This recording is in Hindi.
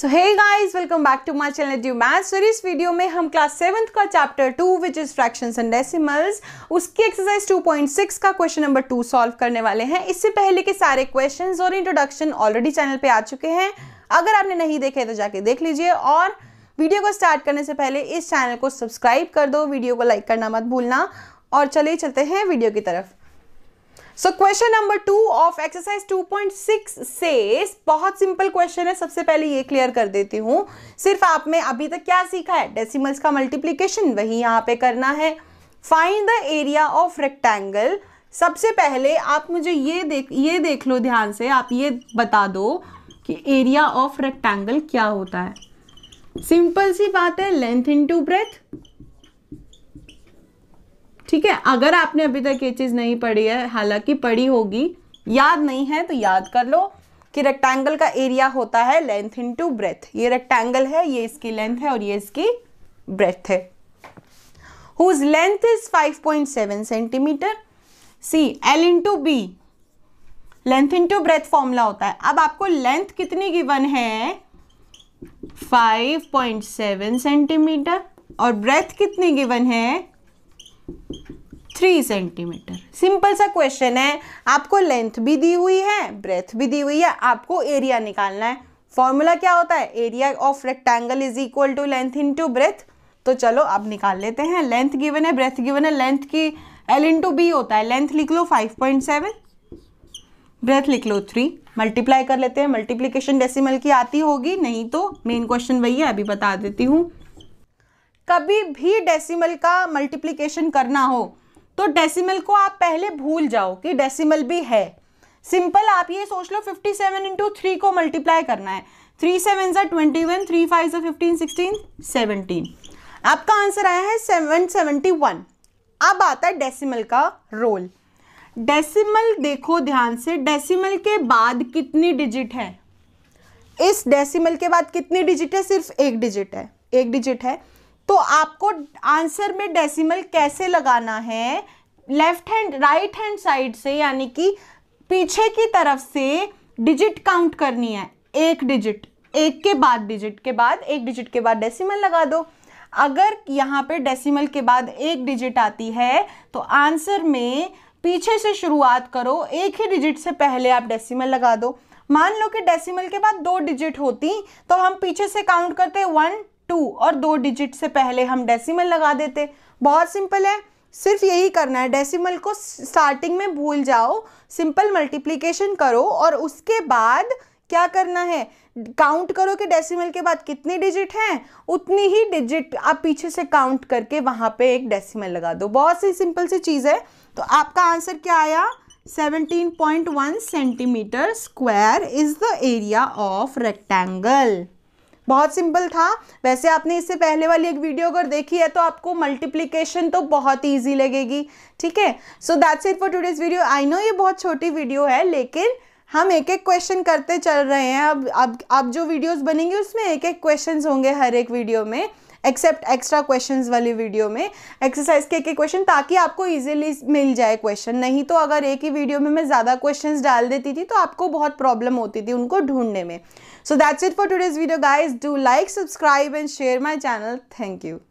so hey guys welcome back to my channel due math और इस वीडियो में हम क्लास सेवन्थ का chapter two which is fractions and decimals उसकी एक्सरसाइज 2.6 का क्वेश्चन नंबर टू सॉल्व करने वाले हैं इससे पहले के सारे क्वेश्चंस और इंट्रोडक्शन ऑलरेडी चैनल पे आ चुके हैं अगर आपने नहीं देखे तो जाके देख लीजिए और वीडियो को स्टार्ट करने से पहले इस चैनल को सब्सक्राइब कर दो वीडियो को लाइक करना मत भूलना और चलिए चलते हैं वीडियो की तरफ so question number two of exercise 2.6 से बहुत सिंपल क्वेश्चन है सबसे पहले ये क्लियर कर देती हूँ सिर्फ आपने अभी तक क्या सीखा है डेसिमल्स का मल्टीप्लीकेशन वही यहाँ पे करना है find the area of rectangle सबसे पहले आप मुझे ये देख ये देख लो ध्यान से आप ये बता दो कि एरिया ऑफ रेक्टेंगल क्या होता है सिंपल सी बात है लेंथ इन टू ब्रेथ ठीक है अगर आपने अभी तक ये चीज़ नहीं पढ़ी है हालांकि पढ़ी होगी याद नहीं है तो याद कर लो कि रेक्टेंगल का एरिया होता है लेंथ इन टू ब्रेथ ये रेक्टेंगल है ये इसकी लेंथ है और ये इसकी ब्रेथ है whose length is 5.7 centimetre see L to B length to breadth formula होता है अब आपको लेंथ कितनी गिवन है 5.7 सेंटीमीटर और ब्रेथ कितनी गिवन है थ्री सेंटीमीटर सिंपल सा क्वेश्चन है आपको लेंथ भी दी हुई है ब्रेथ भी दी हुई है आपको एरिया निकालना है फॉर्मूला क्या होता है area of rectangle is equal to length into breadth तो चलो आप निकाल लेते हैं लेंथ गिवन है ब्रेथ गिवन है लेंथ की एल इन टू बी होता है लेंथ लिख लो फाइव पॉइंट सेवन ब्रेथ लिख लो थ्री मल्टीप्लाई कर लेते हैं मल्टीप्लीकेशन डेसिमल की आती होगी नहीं तो मेन क्वेश्चन वही है अभी बता देती हूँ कभी भी डेसिमल का मल्टीप्लीकेशन करना हो तो डेसिमल को आप पहले भूल जाओ कि डेसिमल भी है सिंपल आप ये सोच लो 57 सेवन इंटू थ्री को मल्टीप्लाई करना है थ्री सेवन सा ट्वेंटी वन थ्री फाइव सा फिफ्टीन सिक्सटीन सेवनटीन आपका आंसर आया है सेवन सेवेंटी वन अब आता है डेसिमल का रोल डेसिमल देखो ध्यान से डेसिमल के बाद कितनी डिजिट है इस डेसिमल के बाद कितनी डिजिट है सिर्फ एक डिजिट है एक डिजिट है तो आपको आंसर में डेसिमल कैसे लगाना है left hand right hand side से यानी कि पीछे की तरफ से डिजिट काउंट करनी है एक डिजिट एक के बाद डिजिट के बाद एक डिजिट के बाद डेसिमल लगा दो अगर यहाँ पे डेसिमल के बाद एक डिजिट आती है तो आंसर में पीछे से शुरुआत करो एक ही डिजिट से पहले आप डेसिमल लगा दो मान लो कि डेसिमल के बाद दो डिजिट होती तो हम पीछे से काउंट करते वन टू और दो डिजिट से पहले हम डेसिमल लगा देते बहुत सिंपल है सिर्फ यही करना है डेसिमल को स्टार्टिंग में भूल जाओ सिंपल मल्टीप्लीकेशन करो और उसके बाद क्या करना है काउंट करो कि डेसिमल के बाद कितनी डिजिट हैं उतनी ही डिजिट आप पीछे से काउंट करके वहाँ पे एक डेसिमल लगा दो बहुत सी सिंपल सी चीज़ है तो आपका आंसर क्या आया 17.1 centimetre square is the area of rectangle बहुत सिंपल था वैसे आपने इससे पहले वाली एक वीडियो अगर देखी है तो आपको मल्टीप्लीकेशन तो बहुत ईजी लगेगी ठीक है so that's it for today's video I know ये बहुत छोटी वीडियो है लेकिन हम एक एक क्वेश्चन करते चल रहे हैं अब अब अब जो वीडियोस बनेंगे उसमें एक एक क्वेश्चंस होंगे हर एक वीडियो में एक्सेप्ट एक्स्ट्रा क्वेश्चंस वाली वीडियो में एक्सरसाइज के एक क्वेश्चन ताकि आपको इजीली मिल जाए क्वेश्चन नहीं तो अगर एक ही वीडियो में मैं ज़्यादा क्वेश्चंस डाल देती थी तो आपको बहुत प्रॉब्लम होती थी उनको ढूंढने में so that's it for today's video guys do like subscribe and share my channel thank you